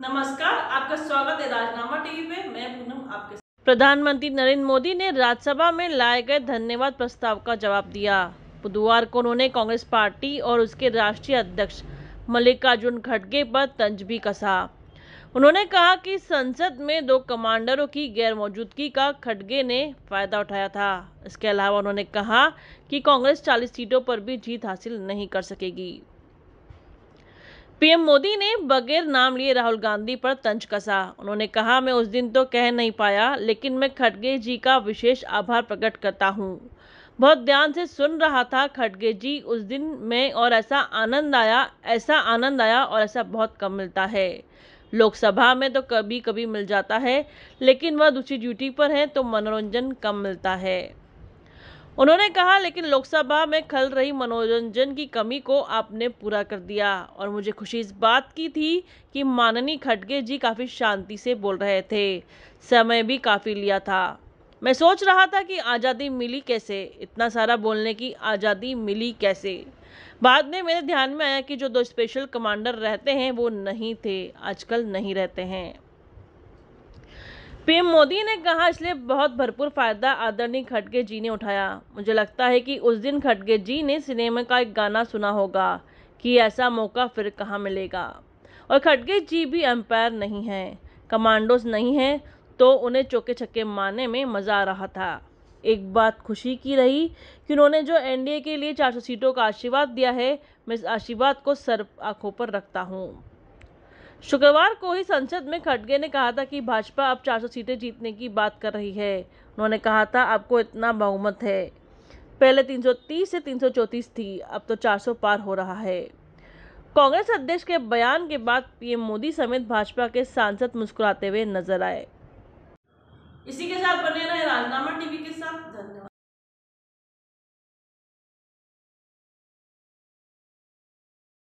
नमस्कार आपका स्वागत है राजनामा टीवी पे मैं पूनम आपके प्रधानमंत्री नरेंद्र मोदी ने राज्यसभा में लाए गए धन्यवाद प्रस्ताव का जवाब दिया बुधवार को उन्होंने कांग्रेस पार्टी और उसके राष्ट्रीय अध्यक्ष मल्लिकार्जुन खड़गे पर तंज भी कसा उन्होंने कहा कि संसद में दो कमांडरों की गैर मौजूदगी का खड़गे ने फायदा उठाया था इसके अलावा उन्होंने कहा कि कांग्रेस 40 सीटों पर भी जीत हासिल नहीं कर सकेगी पीएम मोदी ने बगैर नाम लिए राहुल गांधी पर तंज कसा उन्होंने कहा मैं उस दिन तो कह नहीं पाया लेकिन मैं खड़गे जी का विशेष आभार प्रकट करता हूँ बहुत ध्यान से सुन रहा था खड़गे जी उस दिन में और ऐसा आनंद आया ऐसा आनंद आया और ऐसा बहुत कम मिलता है लोकसभा में तो कभी कभी मिल जाता है लेकिन वह दूसरी ड्यूटी पर है तो मनोरंजन कम मिलता है उन्होंने कहा लेकिन लोकसभा में खल रही मनोरंजन की कमी को आपने पूरा कर दिया और मुझे खुशी इस बात की थी कि माननीय खड़गे जी काफ़ी शांति से बोल रहे थे समय भी काफ़ी लिया था मैं सोच रहा था कि आज़ादी मिली कैसे इतना सारा बोलने की आज़ादी मिली कैसे बाद में मेरे ध्यान में आया कि जो दो स्पेशल कमांडर रहते हैं वो नहीं थे आजकल नहीं रहते हैं पीएम मोदी ने कहा इसलिए बहुत भरपूर फायदा आदरणीय खड़गे जी ने उठाया मुझे लगता है कि उस दिन खड़गे जी ने सिनेमा का एक गाना सुना होगा कि ऐसा मौका फिर कहाँ मिलेगा और खड़गे जी भी एम्पायर नहीं हैं कमांडोज नहीं हैं तो उन्हें चौके छक्के मारने में मज़ा आ रहा था एक बात खुशी की रही कि उन्होंने जो एनडीए के लिए 400 सीटों का आशीर्वाद दिया है मैं इस आशीर्वाद को सर आंखों पर रखता हूँ शुक्रवार को ही संसद में खड़गे ने कहा था कि भाजपा अब 400 सीटें जीतने की बात कर रही है उन्होंने कहा था आपको इतना बहुमत है पहले 330 से 334 थी अब तो 400 पार हो रहा है कांग्रेस अध्यक्ष के बयान के बाद पीएम मोदी समेत भाजपा के सांसद मुस्कुराते हुए नजर आए इसी के साथ बने रहे राजनामा टीवी के साथ धन्यवाद